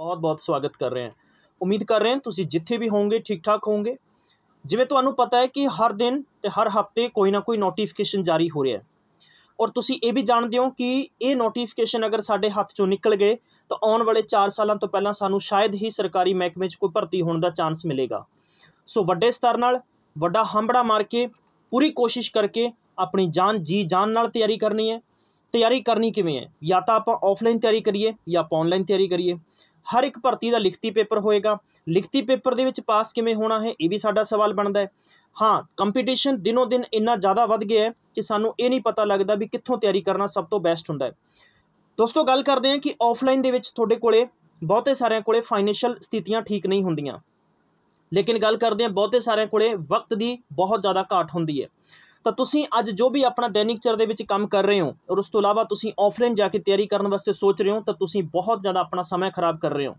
ਬਹੁਤ ਬਹੁਤ ਸਵਾਗਤ ਕਰ ਰਹੇ ਹਾਂ ਉਮੀਦ ਕਰ ਰਹੇ ਹਾਂ ਤੁਸੀਂ ਜਿੱਥੇ ਵੀ ਹੋਵੋਗੇ ਠੀਕ ਠਾਕ ਹੋਵੋਗੇ ਜਿਵੇਂ ਤੁਹਾਨੂੰ ਪਤਾ ਹੈ ਕਿ ਹਰ ਦਿਨ ਤੇ ਹਰ ਹਫਤੇ ਕੋਈ ਨਾ ਕੋਈ ਨੋਟੀਫਿਕੇਸ਼ਨ ਜਾਰੀ ਹੋ ਰਿਹਾ ਹੈ ਔਰ ਤੁਸੀਂ ਇਹ ਵੀ ਜਾਣਦੇ ਹੋ ਕਿ ਇਹ ਨੋਟੀਫਿਕੇਸ਼ਨ ਅਗਰ ਸਾਡੇ ਹੱਥ ਚੋਂ ਨਿਕਲ ਗਏ ਤਾਂ ਆਉਣ ਵਾਲੇ 4 ਸਾਲਾਂ ਤੋਂ ਪਹਿਲਾਂ ਸਾਨੂੰ ਸ਼ਾਇਦ ਹੀ ਸਰਕਾਰੀ ਮਹਿਕਮੇ 'ਚ ਕੋਈ ਭਰਤੀ ਹੋਣ ਦਾ ਚਾਂਸ ਮਿਲੇਗਾ ਸੋ ਵੱਡੇ ਸਤਰ ਨਾਲ ਵੱਡਾ ਹੰਬੜਾ ਮਾਰ ਕੇ ਪੂਰੀ ਕੋਸ਼ਿਸ਼ ਕਰਕੇ ਆਪਣੀ ਜਾਨ ਜੀ ਜਾਨ ਨਾਲ ਤਿਆਰੀ ਕਰਨੀ ਹੈ ਤਿਆਰੀ ਕਰਨੀ ਕਿਵੇਂ ਹੈ ਜਾਂ ਤਾਂ ਆਪਾਂ ਆਫਲਾਈਨ ਤਿਆਰੀ ਕਰੀਏ ਜਾਂ ਆਪਾਂ ਆਨਲਾਈਨ ਤਿਆਰੀ ਕਰੀਏ ਹਰ ਇੱਕ ਭਰਤੀ ਦਾ ਲਿਖਤੀ ਪੇਪਰ ਹੋਏਗਾ ਲਿਖਤੀ ਪੇਪਰ ਦੇ ਵਿੱਚ ਪਾਸ ਕਿਵੇਂ ਹੋਣਾ ਹੈ ਇਹ ਵੀ ਸਾਡਾ ਸਵਾਲ ਬਣਦਾ ਹੈ ਹਾਂ ਕੰਪੀਟੀਸ਼ਨ ਦਿਨੋ ਦਿਨ ਇੰਨਾ ਜ਼ਿਆਦਾ ਵੱਧ ਗਿਆ ਹੈ ਕਿ ਸਾਨੂੰ ਇਹ ਨਹੀਂ ਪਤਾ ਲੱਗਦਾ ਵੀ ਕਿੱਥੋਂ ਤਿਆਰੀ ਕਰਨਾ ਸਭ ਤੋਂ ਬੈਸਟ ਹੁੰਦਾ ਹੈ ਦੋਸਤੋ ਗੱਲ ਕਰਦੇ ਹਾਂ ਕਿ ਆਫਲਾਈਨ ਦੇ ਵਿੱਚ ਤੁਹਾਡੇ ਕੋਲੇ ਬਹੁਤੇ ਸਾਰਿਆਂ ਕੋਲੇ ਫਾਈਨੈਂਸ਼ੀਅਲ ਸਥਿਤੀਆਂ ਠੀਕ ਨਹੀਂ ਹੁੰਦੀਆਂ ਲੇਕਿਨ ਗੱਲ ਕਰਦੇ ਹਾਂ ਬਹੁਤੇ ਸਾਰਿਆਂ ਕੋਲੇ ਵਕਤ ਦੀ ਬਹੁਤ ਜ਼ਿਆਦਾ ਘਾਟ ਹੁੰਦੀ ਹੈ ਤਾਂ ਤੁਸੀਂ ਅੱਜ ਜੋ ਵੀ ਆਪਣਾ ਦੈਨਿਕ ਚਰ ਦੇ ਵਿੱਚ ਕੰਮ ਕਰ ਰਹੇ ਹੋ ਔਰ ਉਸ ਤੋਂ ਇਲਾਵਾ ਤੁਸੀਂ ਆਫਲਾਈਨ ਜਾ ਕੇ ਤਿਆਰੀ ਕਰਨ ਵਾਸਤੇ ਸੋਚ ਰਹੇ ਹੋ ਤਾਂ ਤੁਸੀਂ ਬਹੁਤ ਜ਼ਿਆਦਾ ਆਪਣਾ ਸਮਾਂ ਖਰਾਬ ਕਰ ਰਹੇ ਹੋ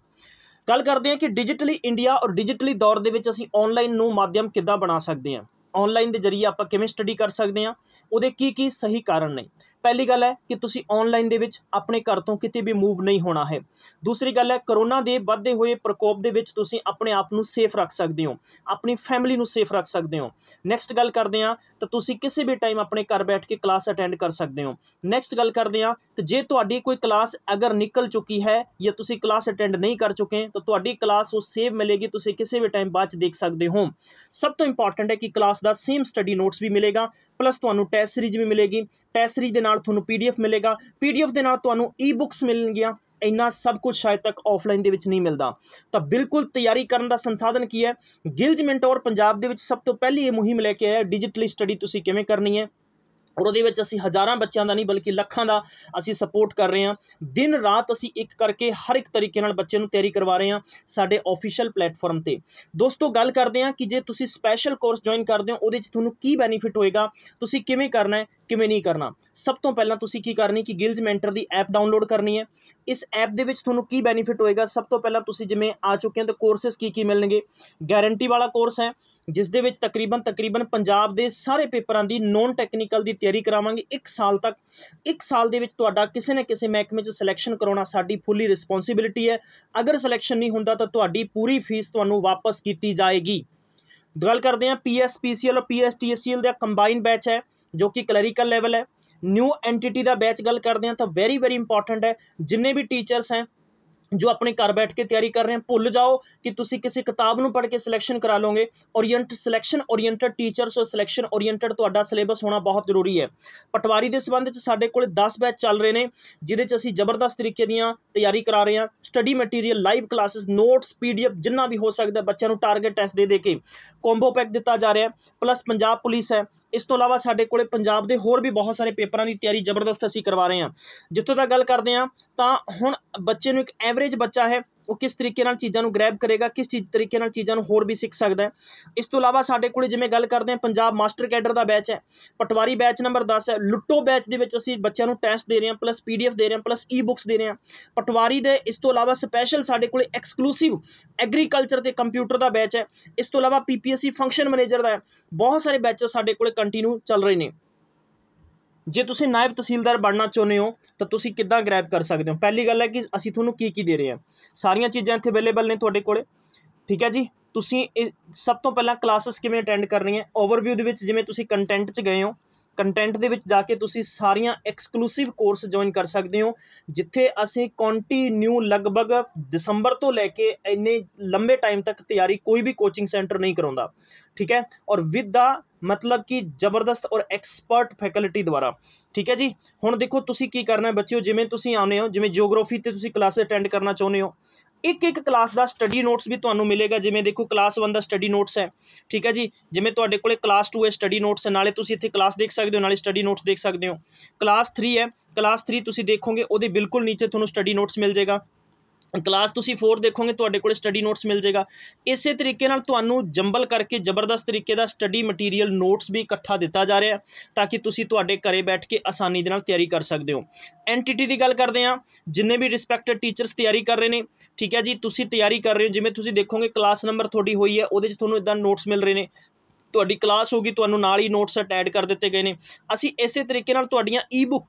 ਗੱਲ ਕਰਦੇ ਹਾਂ ਕਿ ਡਿਜੀਟਲੀ ਇੰਡੀਆ ਔਰ ਡਿਜੀਟਲੀ ਦੌਰ ਦੇ ਵਿੱਚ ਅਸੀਂ ਆਨਲਾਈਨ ਨੂੰ ਮਾਧਿਅਮ ਕਿੱਦਾਂ ਬਣਾ ਸਕਦੇ ਹਾਂ ਆਨਲਾਈਨ ਦੇ ਜ਼ਰੀਏ ਆਪਾਂ ਕਿਵੇਂ ਸਟੱਡੀ ਕਰ ਸਕਦੇ ਹਾਂ ਉਹਦੇ ਕੀ ਕੀ ਸਹੀ ਕਾਰਨ ਨੇ ਪਹਿਲੀ ਗੱਲ ਹੈ ਕਿ ਤੁਸੀਂ ਆਨਲਾਈਨ ਦੇ ਵਿੱਚ ਆਪਣੇ ਘਰ ਤੋਂ ਕਿਤੇ ਵੀ ਮੂਵ ਨਹੀਂ ਹੋਣਾ ਹੈ ਦੂਸਰੀ ਗੱਲ ਹੈ ਕਰੋਨਾ ਦੇ ਵੱਧਦੇ ਹੋਏ ਪ੍ਰਕੋਪ ਦੇ ਵਿੱਚ ਤੁਸੀਂ ਆਪਣੇ ਆਪ ਨੂੰ ਸੇਫ ਰੱਖ ਸਕਦੇ ਹੋ ਆਪਣੀ ਫੈਮਿਲੀ ਨੂੰ ਸੇਫ ਰੱਖ ਸਕਦੇ ਹੋ ਨੈਕਸਟ ਗੱਲ ਕਰਦੇ ਹਾਂ ਤਾਂ ਤੁਸੀਂ ਕਿਸੇ ਵੀ ਟਾਈਮ ਆਪਣੇ ਘਰ ਬੈਠ ਕੇ ਕਲਾਸ ਅਟੈਂਡ ਕਰ ਸਕਦੇ ਹੋ ਨੈਕਸਟ ਗੱਲ ਕਰਦੇ ਹਾਂ ਤੇ ਜੇ ਤੁਹਾਡੀ ਕੋਈ ਕਲਾਸ ਅਗਰ ਨਿਕਲ ਚੁੱਕੀ ਹੈ ਜਾਂ ਤੁਸੀਂ ਕਲਾਸ ਅਟੈਂਡ ਨਹੀਂ ਕਰ ਚੁੱਕੇ ਤਾਂ ਤੁਹਾਡੀ ਕਲਾਸ ਉਹ ਸੇਵ ਮਿਲੇਗੀ ਤੁਸੀਂ ਕਿਸੇ ਵੀ ਟਾਈਮ ਬਾਅਦ ਚ ਦੇਖ ਸਕਦੇ ਹੋ ਸਭ ਤੋਂ ਇੰਪੋਰਟੈਂਟ ਹੈ ਕਿ ਕਲਾਸ ਦਾ ਸੇਮ ਸਟੱਡੀ ਨੋਟਸ ਵੀ ਮਿਲੇਗਾ ਪਲੱਸ ਤੁਹਾਨੂੰ ਟੈਸਟ ਸੀਰੀਜ਼ ਵੀ ਮਿਲੇਗੀ ਟੈਸਟ ਸੀਰੀਜ਼ ਦੇ ਨਾਲ ਤੁਹਾਨੂੰ ਪੀਡੀਐਫ ਮਿਲੇਗਾ ਪੀਡੀਐਫ ਦੇ ਨਾਲ ਤੁਹਾਨੂੰ ਈ-ਬੁੱਕਸ ਮਿਲਣਗੀਆਂ ਇੰਨਾ ਸਭ ਕੁਝ ਸ਼ਾਇਦ ਤੱਕ ਆਫਲਾਈਨ ਦੇ ਵਿੱਚ ਨਹੀਂ ਮਿਲਦਾ ਤਾਂ ਬਿਲਕੁਲ ਤਿਆਰੀ ਕਰਨ ਦਾ ਸੰਸਾਧਨ ਕੀ ਹੈ ਗਿਲਜ ਮੈਂਟੋਰ ਪੰਜਾਬ ਦੇ ਵਿੱਚ ਸਭ ਤੋਂ ਪਹਿਲੀ ਇਹ ਮੁਹਿੰਮ ਲੈ ਕੇ ਆਇਆ ਡਿਜੀਟਲੀ ਸਟੱਡੀ ਤੁਸੀਂ ਕਿਵੇਂ ਕਰਨੀ ਹੈ ਔਰ ਉਹਦੇ ਵਿੱਚ ਅਸੀਂ ਹਜ਼ਾਰਾਂ ਬੱਚਿਆਂ ਦਾ ਨਹੀਂ ਬਲਕਿ ਲੱਖਾਂ ਦਾ ਅਸੀਂ ਸਪੋਰਟ ਕਰ ਰਹੇ ਹਾਂ ਦਿਨ ਰਾਤ ਅਸੀਂ ਇੱਕ ਕਰਕੇ ਹਰ ਇੱਕ ਤਰੀਕੇ ਨਾਲ ਬੱਚੇ ਨੂੰ ਤਿਆਰੀ ਕਰਵਾ ਰਹੇ ਹਾਂ ਸਾਡੇ ਆਫੀਸ਼ੀਅਲ ਪਲੇਟਫਾਰਮ ਤੇ ਦੋਸਤੋ ਗੱਲ ਕਰਦੇ ਹਾਂ ਕਿ ਜੇ ਤੁਸੀਂ ਸਪੈਸ਼ਲ ਕੋਰਸ ਜੁਆਇਨ ਕਰਦੇ ਹੋ ਉਹਦੇ ਵਿੱਚ ਤੁਹਾਨੂੰ ਕੀ ਬੈਨੀਫਿਟ ਹੋਏਗਾ ਤੁਸੀਂ ਕਿਵੇਂ ਕਰਨਾ ਹੈ ਕਿਵੇਂ ਨਹੀਂ ਕਰਨਾ ਸਭ ਤੋਂ ਪਹਿਲਾਂ ਤੁਸੀਂ ਕੀ ਕਰਨੀ ਕਿ ਗਿਲਜ਼ ਮੈਂਟਰ ਦੀ ਐਪ ਡਾਊਨਲੋਡ ਕਰਨੀ ਹੈ ਇਸ ਐਪ ਦੇ ਵਿੱਚ ਤੁਹਾਨੂੰ ਕੀ ਬੈਨੀਫਿਟ ਹੋਏਗਾ ਸਭ ਤੋਂ ਪਹਿਲਾਂ ਤੁਸੀਂ ਜਿਵੇਂ ਆ ਚੁੱਕੇ ਹੋ ਤਾਂ ਕੋਰਸਸ ਕੀ ਕੀ ਮਿਲਣਗੇ ਗਾਰੰਟੀ ਵਾਲਾ ਕੋਰਸ ਹੈ ਜਿਸ ਦੇ ਵਿੱਚ ਤਕਰੀਬਨ ਤਕਰੀਬਨ ਪੰਜਾਬ ਦੇ ਸਾਰੇ ਪੇਪਰਾਂ ਦੀ ਨੋਨ ਟੈਕਨੀਕਲ ਦੀ ਤਿਆਰੀ ਕਰਾਵਾਂਗੇ ਇੱਕ ਸਾਲ ਤੱਕ ਇੱਕ ਸਾਲ ਦੇ ਵਿੱਚ ਤੁਹਾਡਾ ਕਿਸੇ ਨਾ ਕਿਸੇ ਮਹਿਕਮੇ 'ਚ ਸਿਲੈਕਸ਼ਨ ਕਰਾਉਣਾ ਸਾਡੀ ਫੁੱਲੀ ਰਿਸਪੌਂਸਿਬਿਲਟੀ ਹੈ ਅਗਰ ਸਿਲੈਕਸ਼ਨ ਨਹੀਂ ਹੁੰਦਾ ਤਾਂ ਤੁਹਾਡੀ ਪੂਰੀ ਫੀਸ ਤੁਹਾਨੂੰ ਵਾਪਸ ਕੀਤੀ ਜਾਏਗੀ ਗੱਲ ਕਰਦੇ ਹਾਂ ਪੀਐਸਪੀਸੀਐਲ ਔਰ ਪੀਐਸਟੀਐਸਸੀਐਲ ਦਾ ਕੰਬਾਈਨ ਬੈਚ ਹੈ ਜੋ ਕਿ ਕਲੈਰੀਕਲ ਲੈਵਲ ਹੈ ਨਿਊ ਐਂਟੀਟੀ ਦਾ ਬੈਚ ਗੱਲ ਕਰਦੇ ਹਾਂ ਤਾਂ ਵੈਰੀ ਵੈਰੀ ਇੰਪੋਰਟੈਂਟ ਹੈ ਜਿੰਨੇ ਵੀ ਟੀਚਰਸ ਹੈ ਜੋ ਆਪਣੇ ਘਰ ਬੈਠ ਕੇ ਤਿਆਰੀ ਕਰ ਰਹੇ हैं ਭੁੱਲ ਜਾਓ ਕਿ ਤੁਸੀਂ ਕਿਸੇ ਕਿਤਾਬ ਨੂੰ ਪੜ੍ਹ ਕੇ ਸਿਲੈਕਸ਼ਨ ਕਰਾ ਲਓਗੇ ਔਰੀਐਂਟ ਸਿਲੈਕਸ਼ਨ ਔਰੀਐਂਟਡ ਟੀਚਰਸ ਔਰ ਸਿਲੈਕਸ਼ਨ ਔਰੀਐਂਟਡ ਤੁਹਾਡਾ ਸਿਲੇਬਸ ਹੋਣਾ ਬਹੁਤ ਜ਼ਰੂਰੀ ਹੈ ਪਟਵਾਰੀ ਦੇ ਸੰਬੰਧ ਵਿੱਚ ਸਾਡੇ ਕੋਲ 10 ਬੈਚ ਚੱਲ ਰਹੇ ਨੇ ਜਿਹਦੇ 'ਚ ਅਸੀਂ ਜ਼ਬਰਦਸਤ ਤਰੀਕੇ ਦੀਆਂ ਤਿਆਰੀ ਕਰਾ ਰਹੇ ਹਾਂ study material live classes notes PDF ਜਿੰਨਾ ਵੀ ਹੋ ਸਕਦਾ ਬੱਚਿਆਂ ਨੂੰ ਟਾਰਗੇਟ ਟੈਸਟ ਦੇ ਦੇ ਕੇ ਕੰਬੋ ਪੈਕ ਦਿੱਤਾ ਜਾ ਰਿਹਾ ਪਲੱਸ ਪੰਜਾਬ ਪੁਲਿਸ ਹੈ ਇਸ ਤੋਂ ਇਲਾਵਾ ਸਾਡੇ ਕੋਲੇ ਪੰਜਾਬ ਦੇ ਹੋਰ ਵੀ ਬਹੁਤ ਸਾਰੇ ਪੇਪਰਾਂ ਦੀ ਤਿਆਰੀ ਜ਼ਬਰਦਸਤ ਅਸੀਂ ਕਰਵਾ ਰਹੇ ਹਾਂ ਜਿੱਥੋਂ ਤੱਕ ਗੱਲ ਕਰਦੇ ਹਾਂ ਤਾਂ ਹੁਣ ਬੱਚੇ ਨੂੰ ਇੱਕ ਐਵਰੇਜ ਬੱਚਾ ਹੈ ਉਹ ਕਿਸ ਤਰੀਕੇ ਨਾਲ ਚੀਜ਼ਾਂ ਨੂੰ ਗ੍ਰੈਬ ਕਰੇਗਾ ਕਿਸ ਚੀਜ਼ ਤਰੀਕੇ ਨਾਲ ਚੀਜ਼ਾਂ ਨੂੰ ਹੋਰ ਵੀ ਸਿੱਖ ਸਕਦਾ ਹੈ ਇਸ ਤੋਂ ਇਲਾਵਾ ਸਾਡੇ ਕੋਲ ਜਿਵੇਂ ਗੱਲ ਕਰਦੇ ਹਾਂ ਪੰਜਾਬ ਮਾਸਟਰ ਕੈਡਰ ਦਾ ਬੈਚ ਹੈ ਪਟਵਾਰੀ ਬੈਚ ਨੰਬਰ 10 ਹੈ ਲੁੱਟੋ ਬੈਚ ਦੇ ਵਿੱਚ ਅਸੀਂ ਬੱਚਿਆਂ ਨੂੰ ਟੈਸਟ ਦੇ ਰਹੇ ਹਾਂ ਪਲੱਸ ਪੀਡੀਐਫ ਦੇ ਰਹੇ ਹਾਂ ਪਲੱਸ ਈ-ਬੁੱਕਸ ਦੇ ਰਹੇ ਹਾਂ ਪਟਵਾਰੀ ਦੇ ਇਸ ਤੋਂ ਇਲਾਵਾ ਸਪੈਸ਼ਲ ਸਾਡੇ ਕੋਲ ਐਕਸਕਲੂਸਿਵ ਐਗਰੀਕਲਚਰ ਤੇ ਕੰਪਿਊਟਰ ਦਾ ਬੈਚ ਹੈ ਇਸ ਤੋਂ ਇਲਾਵਾ ਪੀਪੀਐਸਸੀ ਫੰਕਸ਼ਨ ਮੈਨੇਜਰ ਦਾ ਹੈ ਬਹੁਤ ਸਾਰੇ ਬੈਚ ਸਾਡੇ ਕੋਲ ਕੰਟੀਨਿਊ ਚੱਲ ਰਹੇ ਨੇ ਜੇ ਤੁਸੀਂ ਨਾਇਬ ਤਹਿਸੀਲਦਾਰ ਬਣਨਾ ਚਾਹੁੰਦੇ ਹੋ ਤਾਂ ਤੁਸੀਂ ਕਿੱਦਾਂ ਗ੍ਰੈਬ ਕਰ ਸਕਦੇ ਹੋ ਪਹਿਲੀ ਗੱਲ ਹੈ ਕਿ ਅਸੀਂ ਤੁਹਾਨੂੰ ਕੀ ਕੀ ਦੇ ਰਹੇ ਹਾਂ ਸਾਰੀਆਂ ਚੀਜ਼ਾਂ ਇੱਥੇ ਅਵੇਲੇਬਲ ਨੇ ਤੁਹਾਡੇ ਕੋਲ ਠੀਕ ਹੈ ਜੀ ਤੁਸੀਂ ਇਹ ਸਭ ਤੋਂ ਪਹਿਲਾਂ ਕਲਾਸਿਸ ਕਿਵੇਂ ਅਟੈਂਡ ਕਰਨੀ ਹੈ ਓਵਰਵਿਊ ਦੇ ਵਿੱਚ ਜਿਵੇਂ ਤੁਸੀਂ ਕੰਟੈਂਟ 'ਚ ਗਏ ਹੋ ਕੰਟੈਂਟ ਦੇ ਵਿੱਚ ਜਾ ਕੇ ਤੁਸੀਂ ਸਾਰੀਆਂ ਐਕਸਕਲੂਸਿਵ ਕੋਰਸ ਜੁਆਇਨ ਕਰ ਸਕਦੇ ਹੋ ਜਿੱਥੇ ਅਸੀਂ ਕੰਟੀਨਿਊ ਲਗਭਗ ਦਸੰਬਰ ਤੋਂ ਲੈ ਕੇ ਇੰਨੇ ਲੰਬੇ ਟਾਈਮ ਤੱਕ ਤਿਆਰੀ ਕੋਈ ਵੀ ਕੋਚਿੰਗ ਸੈਂਟਰ ਨਹੀਂ ਕਰਾਉਂਦਾ ਠੀਕ ਹੈ ਔਰ ਵਿਦ ਦਾ ਮਤਲਬ ਕਿ ਜ਼ਬਰਦਸਤ ਔਰ ਐਕਸਪਰਟ ਫੈਕਲਟੀ ਦੁਆਰਾ ਠੀਕ ਹੈ ਜੀ ਹੁਣ ਦੇਖੋ ਤੁਸੀਂ ਕੀ ਕਰਨਾ ਹੈ ਬੱਚਿਓ ਜਿਵੇਂ ਤੁਸੀਂ ਆਉਨੇ ਹੋ ਜਿਵੇਂ ਜੀਓਗ੍ਰਾਫੀ ਤੇ ਤੁਸੀਂ ਕਲਾਸ ਅਟੈਂਡ ਕਰਨਾ ਚਾਹੁੰਦੇ ਹੋ ਇੱਕ ਇੱਕ ਕਲਾਸ ਦਾ ਸਟੱਡੀ ਨੋਟਸ ਵੀ ਤੁਹਾਨੂੰ ਮਿਲੇਗਾ ਜਿਵੇਂ ਦੇਖੋ ਕਲਾਸ 1 ਦਾ ਸਟੱਡੀ ਨੋਟਸ ਹੈ ਠੀਕ ਹੈ ਜੀ ਜਿਵੇਂ ਤੁਹਾਡੇ ਕੋਲੇ ਕਲਾਸ 2 ਹੈ ਸਟੱਡੀ ਨੋਟਸ ਹੈ ਨਾਲੇ ਤੁਸੀਂ ਇੱਥੇ ਕਲਾਸ ਦੇਖ ਸਕਦੇ ਹੋ ਨਾਲੇ ਸਟੱਡੀ ਨੋਟਸ ਦੇਖ ਸਕਦੇ ਹੋ ਕਲਾਸ 3 ਹੈ ਕਲਾਸ 3 ਤੁਸੀਂ ਦੇਖੋਗੇ ਉਹਦੇ ਬਿਲਕੁਲ ਨੀਚੇ ਤੁਹਾਨੂੰ ਸਟੱਡੀ ਨੋਟਸ ਮਿਲ ਜਾਏਗਾ ਕਲਾਸ ਤੁਸੀਂ 4 ਦੇਖੋਗੇ ਤੁਹਾਡੇ ਕੋਲ ਸਟੱਡੀ ਨੋਟਸ ਮਿਲ ਜਾਏਗਾ ਇਸੇ ਤਰੀਕੇ ਨਾਲ ਤੁਹਾਨੂੰ ਜੰਬਲ ਕਰਕੇ ਜ਼ਬਰਦਸਤ ਤਰੀਕੇ ਦਾ ਸਟੱਡੀ ਮਟੀਰੀਅਲ ਨੋਟਸ ਵੀ ਇਕੱਠਾ ਦਿੱਤਾ ਜਾ ਰਿਹਾ ਤਾਂ ਕਿ ਤੁਸੀਂ ਤੁਹਾਡੇ ਘਰੇ ਬੈਠ ਕੇ ਆਸਾਨੀ ਦੇ ਨਾਲ ਤਿਆਰੀ ਕਰ ਸਕਦੇ ਹੋ ਐਨਟੀਟੀ ਦੀ ਗੱਲ ਕਰਦੇ ਹਾਂ ਜਿੰਨੇ ਵੀ ਰਿਸਪੈਕਟਡ ਟੀਚਰਸ ਤਿਆਰੀ ਕਰ ਰਹੇ ਨੇ ਠੀਕ ਹੈ ਜੀ ਤੁਸੀਂ ਤਿਆਰੀ ਕਰ ਰਹੇ ਹੋ ਜਿਵੇਂ ਤੁਸੀਂ ਦੇਖੋਗੇ ਕਲਾਸ ਨੰਬਰ ਤੁਹਾਡੀ ਹੋਈ ਹੈ ਉਹਦੇ 'ਚ ਤੁਹਾਨੂੰ ਇਦਾਂ ਨੋਟਸ ਮਿਲ ਰਹੇ ਨੇ ਤੁਹਾਡੀ ਕਲਾਸ ਹੋਗੀ ਤੁਹਾਨੂੰ ਨਾਲ ਹੀ ਨੋਟਸ ਐਡ ਕਰ ਦਿੱਤੇ ਗਏ ਨੇ ਅਸੀਂ ਇਸੇ ਤਰੀਕੇ ਨਾਲ ਤੁਹਾਡੀਆਂ ਈ ਬੁੱਕ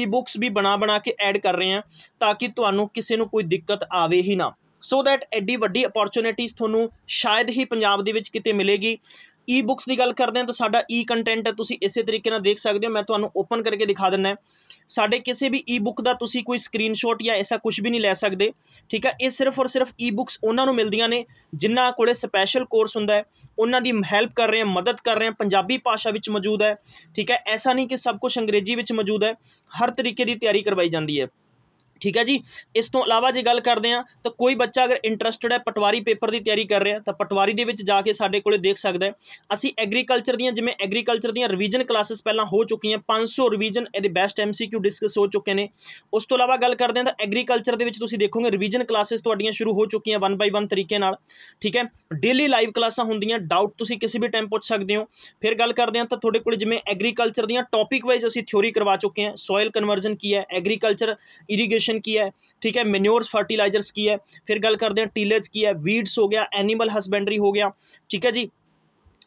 ਈ ਬੁੱਕਸ ਵੀ ਬਣਾ ਬਣਾ ਕੇ ਐਡ ਕਰ ਰਹੇ ਹਾਂ ਤਾਂ ਕਿ ਤੁਹਾਨੂੰ ਕਿਸੇ ਨੂੰ ਕੋਈ ਦਿੱਕਤ ਆਵੇ ਹੀ ਨਾ ਸੋ ਦੈਟ ਐਡੀ ਵੱਡੀ ਅਪੋਰਚੁਨਿਟੀਜ਼ ਤੁਹਾਨੂੰ ਸ਼ਾਇਦ ਹੀ ਪੰਜਾਬ ਦੇ ਵਿੱਚ ਕਿਤੇ ਮਿਲੇਗੀ ਈ ਬੁੱਕਸ ਦੀ ਗੱਲ ਕਰਦੇ ਹਾਂ ਤਾਂ ਸਾਡਾ ਈ ਕੰਟੈਂਟ ਹੈ ਤੁਸੀਂ ਇਸੇ ਤਰੀਕੇ ਨਾਲ ਦੇਖ ਸਕਦੇ ਹੋ ਮੈਂ ਤੁਹਾਨੂੰ ਓਪਨ ਕਰਕੇ ਦਿਖਾ ਦਿੰਦਾ ਸਾਡੇ ਕਿਸੇ ਵੀ ਈ ਬੁੱਕ ਦਾ ਤੁਸੀਂ ਕੋਈ ਸਕਰੀਨਸ਼ਾਟ ਜਾਂ ਐਸਾ ਕੁਝ ਵੀ ਨਹੀਂ ਲੈ ਸਕਦੇ ਠੀਕ ਹੈ ਇਹ ਸਿਰਫ ਔਰ ਸਿਰਫ ਈ ਬੁੱਕਸ ਉਹਨਾਂ ਨੂੰ ਮਿਲਦੀਆਂ ਨੇ ਜਿਨ੍ਹਾਂ ਕੋਲੇ ਸਪੈਸ਼ਲ ਕੋਰਸ ਹੁੰਦਾ ਹੈ ਉਹਨਾਂ ਦੀ ਹੈਲਪ ਕਰ ਰਹੇ ਹਾਂ ਮਦਦ ਕਰ ਰਹੇ ਹਾਂ ਪੰਜਾਬੀ ਭਾਸ਼ਾ ਵਿੱਚ ਮੌਜੂਦ ਹੈ ਠੀਕ ਹੈ ਐਸਾ ਨਹੀਂ ਕਿ ਸਭ ਕੁਝ ਅੰਗਰੇਜ਼ੀ ਵਿੱਚ ਮੌਜੂਦ ਹੈ ਹਰ ਤਰੀਕੇ ਦੀ ਤਿਆਰੀ ਕਰਵਾਈ ਜਾਂਦੀ ਹੈ ਠੀਕ ਹੈ ਜੀ ਇਸ ਤੋਂ ਇਲਾਵਾ ਜੇ ਗੱਲ ਕਰਦੇ ਹਾਂ ਤਾਂ ਕੋਈ ਬੱਚਾ ਅਗਰ ਇੰਟਰਸਟਿਡ ਹੈ ਪਟਵਾਰੀ ਪੇਪਰ ਦੀ ਤਿਆਰੀ ਕਰ ਰਿਹਾ ਤਾਂ ਪਟਵਾਰੀ ਦੇ ਵਿੱਚ ਜਾ ਕੇ ਸਾਡੇ ਕੋਲੇ ਦੇਖ ਸਕਦਾ ਅਸੀਂ ਐਗਰੀਕਲਚਰ ਦੀਆਂ ਜਿਵੇਂ ਐਗਰੀਕਲਚਰ ਦੀਆਂ ਰਿਵੀਜ਼ਨ ਕਲਾਸਿਸ ਪਹਿਲਾਂ ਹੋ ਚੁੱਕੀਆਂ 500 ਰਿਵੀਜ਼ਨ ਇਹਦੇ ਬੈਸਟ ਐਮਸੀਕਿਊ ਡਿਸਕਸ ਹੋ ਚੁੱਕੇ ਨੇ ਉਸ ਤੋਂ ਇਲਾਵਾ ਗੱਲ ਕਰਦੇ ਹਾਂ ਤਾਂ ਐਗਰੀਕਲਚਰ ਦੇ ਵਿੱਚ ਤੁਸੀਂ ਦੇਖੋਗੇ ਰਿਵੀਜ਼ਨ ਕਲਾਸਿਸ ਤੁਹਾਡੀਆਂ ਸ਼ੁਰੂ ਹੋ ਚੁੱਕੀਆਂ 1 ਬਾਈ 1 ਤਰੀਕੇ ਨਾਲ ਠੀਕ ਹੈ ਡੇਲੀ ਲਾਈਵ ਕਲਾਸਾਂ ਹੁੰਦੀਆਂ ਡਾਊਟ ਤੁਸੀਂ ਕਿਸੇ ਵੀ ਟਾਈਮ ਪੁੱਛ ਸਕਦੇ ਹੋ ਫਿਰ ਗੱਲ ਕਰਦੇ ਹਾਂ ਤਾਂ ਤੁਹਾਡੇ ਕੋਲ ਜਿਵੇਂ ਐਗਰੀਕਲਚਰ ਦੀਆਂ ਟੌਪਿਕ ਵਾਈਜ਼ ਅਸੀਂ ਥਿਉਰੀ ਕਰਵਾ ਚੁੱਕੇ ਹਾਂ ਸੋਇਲ ਕਨਵਰਜਨ ਕੀ ਹੈ ਐਗਰੀਕਲਚਰ ਇਰੀਗੇਸ਼ਨ न्यूट्रिशन की है ठीक है मेन्योर्स फर्टिलाइजर्स की है फिर गल करते हैं टीलेज की है वीड्स हो गया एनिमल हस्बेंड्री हो गया ठीक है जी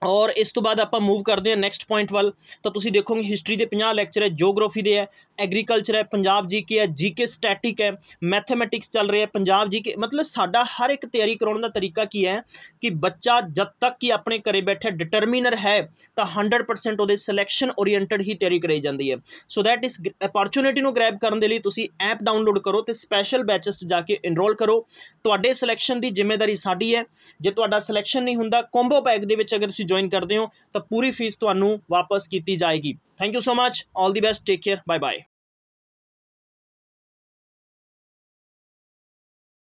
ਔਰ ਇਸ ਤੋਂ ਬਾਅਦ ਆਪਾਂ ਮੂਵ ਕਰਦੇ ਹਾਂ ਨੈਕਸਟ ਪੁਆਇੰਟ ਵੱਲ ਤਾਂ ਤੁਸੀਂ ਦੇਖੋਗੇ ਹਿਸਟਰੀ ਦੇ 50 ਲੈਕਚਰ ਹੈ ਜੀਓਗ੍ਰਾਫੀ ਦੇ ਹੈ ਐਗਰੀਕਲਚਰ ਹੈ ਪੰਜਾਬ ਜੀਕੇ ਹੈ ਜੀਕੇ ਸਟੈਟਿਕ ਹੈ ਮੈਥਮੈਟਿਕਸ ਚੱਲ ਰਿਹਾ ਹੈ ਪੰਜਾਬ ਜੀਕੇ ਮਤਲਬ ਸਾਡਾ ਹਰ ਇੱਕ ਤਿਆਰੀ ਕਰਾਉਣ ਦਾ ਤਰੀਕਾ ਕੀ ਹੈ ਕਿ ਬੱਚਾ ਜਦ ਤੱਕ ਕਿ ਆਪਣੇ ਘਰੇ ਬੈਠਾ ਡਿਟਰਮਿਨਰ ਹੈ ਤਾਂ 100% ਉਹਦੇ ਸਿਲੈਕਸ਼ਨ oriented ਹੀ ਤਿਆਰੀ ਕਰਾਈ ਜਾਂਦੀ ਹੈ ਸੋ ਥੈਟ ਇਸ ਅਪਰਚੂਨਿਟੀ ਨੂੰ ਗ੍ਰੈਬ ਕਰਨ ਦੇ ਲਈ ਤੁਸੀਂ ਐਪ ਡਾਊਨਲੋਡ ਕਰੋ ਤੇ ਸਪੈਸ਼ਲ ਬੈਚਸ 'ਚ ਜਾ ਕੇ ਇਨਰੋਲ ਕਰੋ ਤੁਹਾਡੇ ਸਿਲੈਕਸ਼ਨ ਦੀ ਜ਼ਿੰਮੇਵਾਰੀ ਸਾਡੀ ਹੈ ਜੇ ਤੁਹਾਡਾ ਸਿਲੈਕਸ਼ਨ ਨਹੀਂ ਹੁੰਦਾ ਕੰਬੋ ਪੈਕ ਦੇ ਵਿੱਚ ਅਗਰ ਤੁਸੀਂ ਜੁਆਇਨ ਕਰਦੇ ਹੋ ਤਾਂ ਪੂਰੀ ਫੀਸ ਤੁਹਾਨੂੰ ਵਾਪਸ ਕੀਤੀ ਜਾਏਗੀ thank you so much all the best take care bye bye